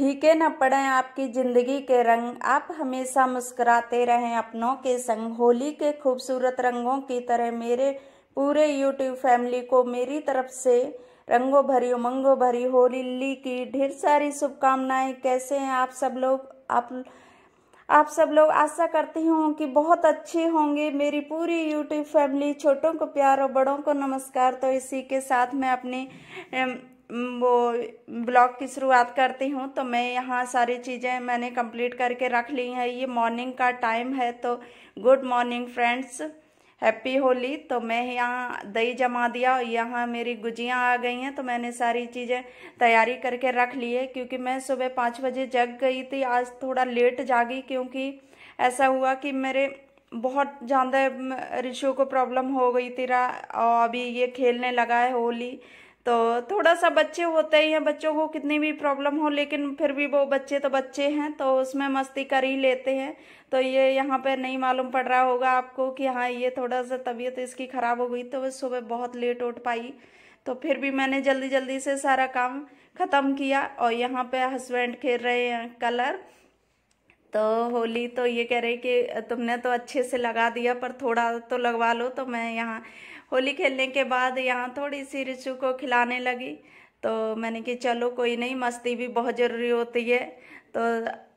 फीके न पड़े आपकी ज़िंदगी के रंग आप हमेशा मुस्कुराते रहें अपनों के संग होली के खूबसूरत रंगों की तरह मेरे पूरे यूट्यूब फैमिली को मेरी तरफ से रंगों भरी उमंगों भरी होली की ढेर सारी शुभकामनाएं कैसे हैं आप सब लोग आप आप सब लोग आशा करती हूँ कि बहुत अच्छे होंगे मेरी पूरी यूट्यूब फैमिली छोटों को प्यार और बड़ों को नमस्कार तो इसी के साथ मैं अपनी वो ब्लॉग की शुरुआत करती हूँ तो मैं यहाँ सारी चीज़ें मैंने कंप्लीट करके रख ली हैं ये मॉर्निंग का टाइम है तो good morning friends happy Holi तो मैं यहाँ दही जमा दिया और यहाँ मेरी गुजियाँ आ गई हैं तो मैंने सारी चीज़ें तैयारी करके रख ली है क्योंकि मैं सुबह पाँच बजे जग गई थी आज थोड़ा लेट जागी क्योंकि ऐसा हुआ कि मेरे बहुत ज़्यादा ऋषियों को प्रॉब्लम हो गई थी और अभी ये खेलने लगा है होली तो थोड़ा सा बच्चे होते ही हैं बच्चों को कितनी भी प्रॉब्लम हो लेकिन फिर भी वो बच्चे तो बच्चे हैं तो उसमें मस्ती कर ही लेते हैं तो ये यहाँ पर नहीं मालूम पड़ रहा होगा आपको कि हाँ ये थोड़ा सा तबीयत तो इसकी ख़राब हो गई तो वह सुबह बहुत लेट उठ पाई तो फिर भी मैंने जल्दी जल्दी से सारा काम ख़त्म किया और यहाँ पर हस्बैंड खेल रहे हैं कलर तो होली तो ये कह रहे कि तुमने तो अच्छे से लगा दिया पर थोड़ा तो लगवा लो तो मैं यहाँ होली खेलने के बाद यहाँ थोड़ी सी रिचू को खिलाने लगी तो मैंने कि चलो कोई नहीं मस्ती भी बहुत ज़रूरी होती है तो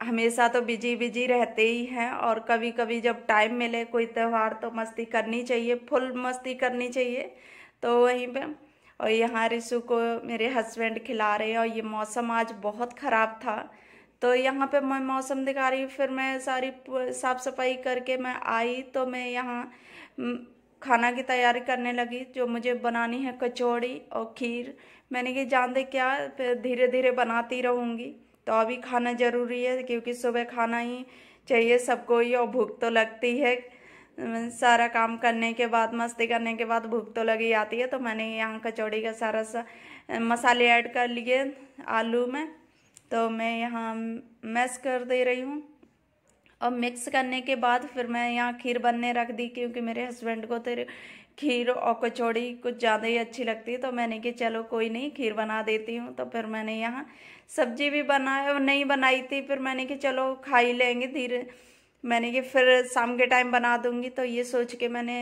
हमेशा तो बिजी बिजी रहते ही हैं और कभी कभी जब टाइम मिले कोई त्यौहार तो मस्ती करनी चाहिए फुल मस्ती करनी चाहिए तो वहीं पे और यहाँ रिशु को मेरे हस्बैंड खिला रहे हैं और ये मौसम आज बहुत ख़राब था तो यहाँ पे मैं मौसम दिखा रही फिर मैं सारी साफ़ सफाई करके मैं आई तो मैं यहाँ खाना की तैयारी करने लगी जो मुझे बनानी है कचौड़ी और खीर मैंने कि जान दे क्या फिर धीरे धीरे बनाती रहूँगी तो अभी खाना ज़रूरी है क्योंकि सुबह खाना ही चाहिए सबको ही और भूख तो लगती है सारा काम करने के बाद मस्ती करने के बाद भूख तो लगी आती है तो मैंने यहाँ कचौड़ी का सारा सा मसाले ऐड कर लिए आलू में तो मैं यहाँ मैस कर दे रही हूँ और मिक्स करने के बाद फिर मैं यहाँ खीर बनने रख दी क्योंकि मेरे हस्बैंड को तेरे तो खीर और कचौड़ी कुछ ज़्यादा ही अच्छी लगती है तो मैंने कि चलो कोई नहीं खीर बना देती हूँ तो फिर मैंने यहाँ सब्जी भी बनाया नहीं बनाई थी फिर मैंने कि चलो खा ही लेंगे धीरे मैंने कि फिर शाम के टाइम बना दूँगी तो ये सोच के मैंने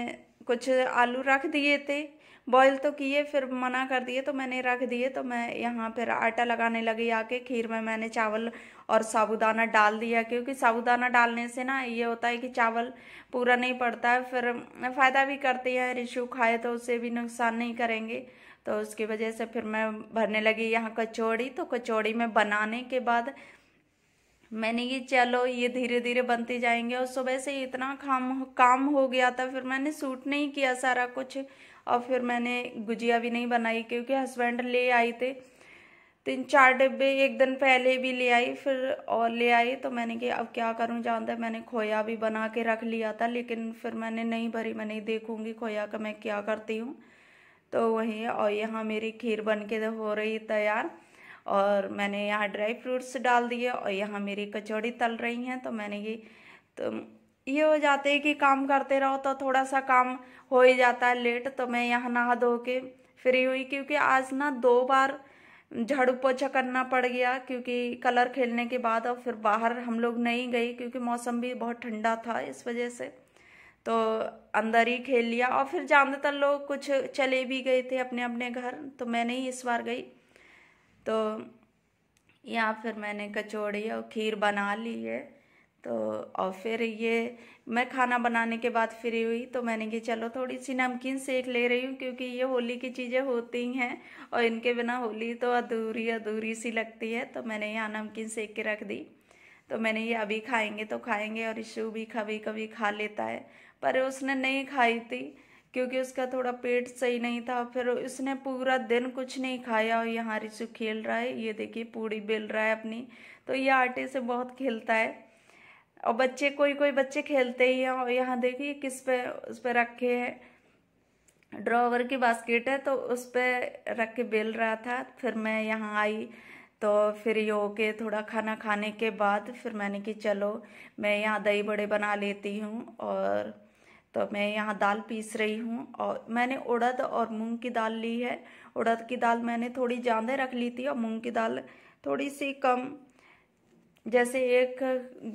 कुछ आलू रख दिए थे बॉईल तो किए फिर मना कर दिए तो मैंने रख दिए तो मैं यहाँ फिर आटा लगाने लगी आके खीर में मैंने चावल और साबुदाना डाल दिया क्योंकि साबुदाना डालने से ना ये होता है कि चावल पूरा नहीं पड़ता है फिर फ़ायदा भी करती है रिशु खाए तो उसे भी नुकसान नहीं करेंगे तो उसकी वजह से फिर मैं भरने लगी यहाँ कचौड़ी तो कचौड़ी में बनाने के बाद मैंने ये चलो ये धीरे धीरे बनते जाएंगे और सुबह से इतना काम काम हो गया था फिर मैंने सूट नहीं किया सारा कुछ और फिर मैंने गुजिया भी नहीं बनाई क्योंकि हस्बैंड ले आए थे तीन चार डिब्बे एक दिन पहले भी ले आई फिर और ले आई तो मैंने कि अब क्या करूं जानता है मैंने खोया भी बना के रख लिया था लेकिन फिर मैंने नहीं भरी मैंने देखूंगी खोया का मैं क्या करती हूँ तो वहीं और यहाँ मेरी खीर बन के हो रही तैयार और मैंने यहाँ ड्राई फ्रूट्स डाल दिए और यहाँ मेरी कचौड़ी तल रही हैं तो मैंने ये तो ये हो जाते हैं कि काम करते रहो तो थोड़ा सा काम हो ही जाता है लेट तो मैं यहाँ नहा धो के फ्री हुई क्योंकि आज ना दो बार झाड़ू पोछा करना पड़ गया क्योंकि कलर खेलने के बाद और फिर बाहर हम लोग नहीं गए क्योंकि मौसम भी बहुत ठंडा था इस वजह से तो अंदर ही खेल लिया और फिर ज़्यादातर लोग कुछ चले भी गए थे अपने अपने घर तो मैं नहीं इस बार गई तो यहाँ फिर मैंने कचौड़ी और खीर बना ली है तो और फिर ये मैं खाना बनाने के बाद फ्री हुई तो मैंने कि चलो थोड़ी सी नमकीन सेक ले रही हूँ क्योंकि ये होली की चीज़ें होती हैं और इनके बिना होली तो अधूरी अधूरी सी लगती है तो मैंने यहाँ नमकीन सेक के रख दी तो मैंने ये अभी खाएंगे तो खाएंगे और इशू भी कभी कभी खा लेता है पर उसने नहीं खाई थी क्योंकि उसका थोड़ा पेट सही नहीं था फिर उसने पूरा दिन कुछ नहीं खाया और यहाँ रिशु खेल रहा है ये देखिए पूड़ी बेल रहा है अपनी तो ये आटे से बहुत खेलता है और बच्चे कोई कोई बच्चे खेलते ही हैं और यहाँ देखिए किस पे उस पर रखे है ड्रॉवर की बास्केट है तो उस पर रख के बेल रहा था फिर मैं यहाँ आई तो फिर ये होके थोड़ा खाना खाने के बाद फिर मैंने कि चलो मैं यहाँ दही बड़े बना लेती हूँ और तो मैं यहाँ दाल पीस रही हूँ और मैंने उड़द और मूंग की दाल ली है उड़द की दाल मैंने थोड़ी ज़्यादा रख ली थी और मूंग की दाल थोड़ी सी कम जैसे एक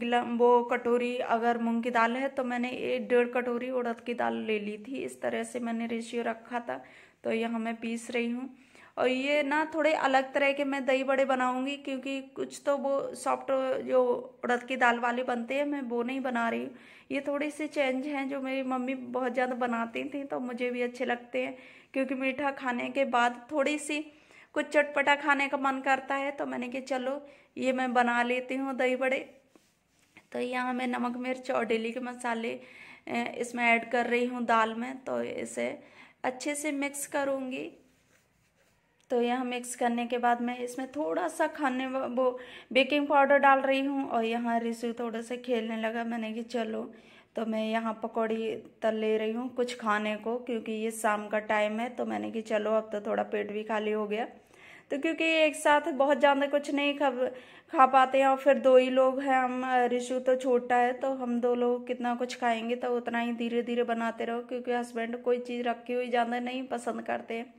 गिलम वो कटोरी अगर मूंग की दाल है तो मैंने एक डेढ़ कटोरी उड़द की दाल ले ली थी इस तरह से मैंने रेशियो रखा था तो यहाँ मैं पीस रही हूँ और ये ना थोड़े अलग तरह के मैं दही बड़े बनाऊंगी क्योंकि कुछ तो वो सॉफ्ट जो उड़द की दाल वाले बनते हैं मैं वो नहीं बना रही हूँ ये थोड़ी सी चेंज हैं जो मेरी मम्मी बहुत ज़्यादा बनाती थी तो मुझे भी अच्छे लगते हैं क्योंकि मीठा खाने के बाद थोड़ी सी कुछ चटपटा खाने का मन करता है तो मैंने कि चलो ये मैं बना लेती हूँ दही बड़े तो यहाँ मैं नमक मिर्च और डेली के मसाले इसमें ऐड कर रही हूँ दाल में तो इसे अच्छे से मिक्स करूँगी तो यह मिक्स करने के बाद मैं इसमें थोड़ा सा खाने वो बेकिंग पाउडर डाल रही हूँ और यहाँ रिसू थोड़ा सा खेलने लगा मैंने कि चलो तो मैं यहाँ पकौड़ी तल ले रही हूँ कुछ खाने को क्योंकि ये शाम का टाइम है तो मैंने कि चलो अब तो थोड़ा पेट भी खाली हो गया तो क्योंकि एक साथ बहुत ज़्यादा कुछ नहीं खा खा पाते हैं और फिर दो ही लोग हैं हम रिशु तो छोटा है तो हम दो लोग कितना कुछ खाएंगे तो उतना ही धीरे धीरे बनाते रहो क्योंकि हस्बैंड कोई चीज़ रखी हुई ज़्यादा नहीं पसंद करते हैं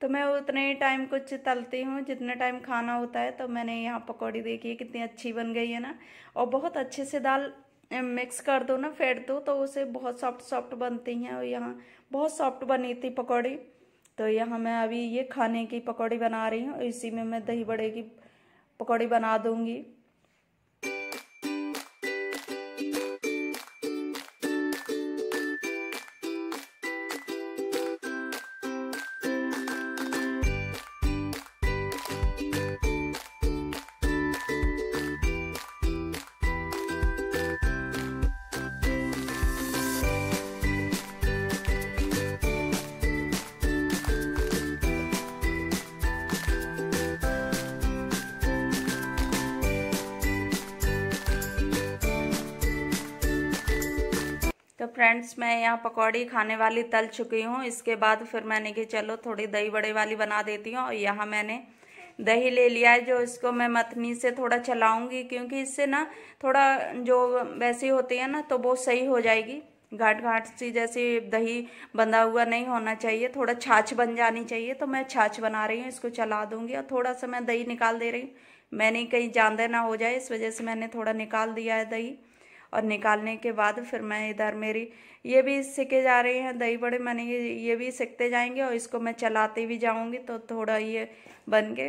तो मैं उतने ही टाइम कुछ तलती हूँ जितने टाइम खाना होता है तो मैंने यहाँ पकौड़ी देखी है कितनी अच्छी बन गई है ना और बहुत अच्छे से दाल मिक्स कर दो ना फेंट दो तो उसे बहुत सॉफ्ट सॉफ्ट बनती हैं और यहाँ बहुत सॉफ्ट बनी थी पकौड़ी तो यहाँ मैं अभी ये खाने की पकौड़ी बना रही हूँ इसी में मैं दही बड़े की पकौड़ी बना दूँगी तो फ्रेंड्स मैं यहाँ पकौड़ी खाने वाली तल चुकी हूँ इसके बाद फिर मैंने कि चलो थोड़ी दही बड़े वाली बना देती हूँ और यहाँ मैंने दही ले लिया है जो इसको मैं मथनी से थोड़ा चलाऊंगी क्योंकि इससे ना थोड़ा जो वैसी होती है ना तो वो सही हो जाएगी घाट घाट सी जैसे दही बंधा हुआ नहीं होना चाहिए थोड़ा छाछ बन जानी चाहिए तो मैं छाछ बना रही हूँ इसको चला दूंगी और थोड़ा सा मैं दही निकाल दे रही हूँ मैंने कहीं जानदे ना हो जाए इस वजह से मैंने थोड़ा निकाल दिया है दही और निकालने के बाद फिर मैं इधर मेरी ये भी सिके जा रही हैं दही बड़े मैंने ये ये भी सीखते जाएंगे और इसको मैं चलाते भी जाऊँगी तो थोड़ा ये बन के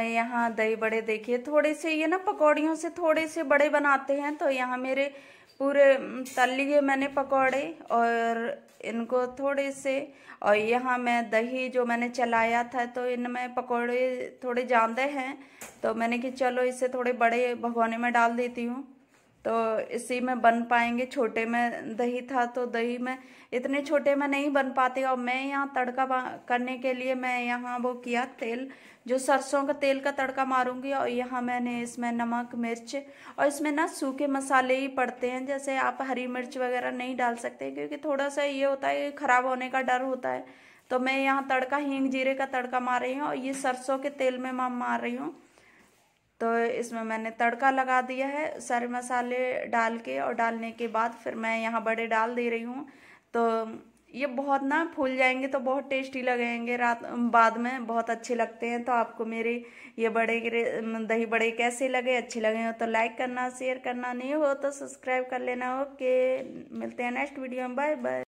मैं यहाँ दही बड़े देखिए थोड़े से ये ना पकौड़ियों से थोड़े से बड़े बनाते हैं तो यहाँ मेरे पूरे तल लिए मैंने पकौड़े और इनको थोड़े से और यहाँ मैं दही जो मैंने चलाया था तो इनमें पकौड़े थोड़े ज़्यादा हैं तो मैंने कि चलो इसे थोड़े बड़े भगोने में डाल देती हूँ तो इसी में बन पाएंगे छोटे में दही था तो दही में इतने छोटे में नहीं बन पाते और मैं यहाँ तड़का करने के लिए मैं यहाँ वो किया तेल जो सरसों का तेल का तड़का मारूंगी और यहाँ मैंने इसमें नमक मिर्च और इसमें ना सूखे मसाले ही पड़ते हैं जैसे आप हरी मिर्च वगैरह नहीं डाल सकते क्योंकि थोड़ा सा ये होता है ख़राब होने का डर होता है तो मैं यहाँ तड़का हींग जीरे का तड़का मार रही हूँ और ये सरसों के तेल में मैं मार रही हूँ तो इसमें मैंने तड़का लगा दिया है सारे मसाले डाल के और डालने के बाद फिर मैं यहाँ बड़े डाल दे रही हूँ तो ये बहुत ना फूल जाएंगे तो बहुत टेस्टी लगेंगे रात बाद में बहुत अच्छे लगते हैं तो आपको मेरे ये बड़े दही बड़े कैसे लगे अच्छे लगे हो तो लाइक करना शेयर करना नहीं हो तो सब्सक्राइब कर लेना ओके मिलते हैं नेक्स्ट वीडियो में बाय बाय